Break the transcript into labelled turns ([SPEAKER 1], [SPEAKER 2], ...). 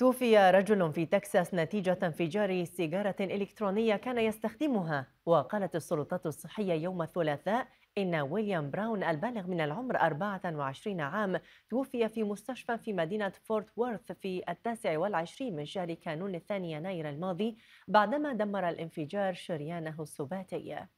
[SPEAKER 1] توفي رجل في تكساس نتيجة انفجار سيجارة إلكترونية كان يستخدمها وقالت السلطات الصحية يوم الثلاثاء إن ويليام براون البالغ من العمر 24 عام توفي في مستشفى في مدينة فورت وورث في التاسع والعشرين من شهر كانون الثاني يناير الماضي بعدما دمر الانفجار شريانه السباتي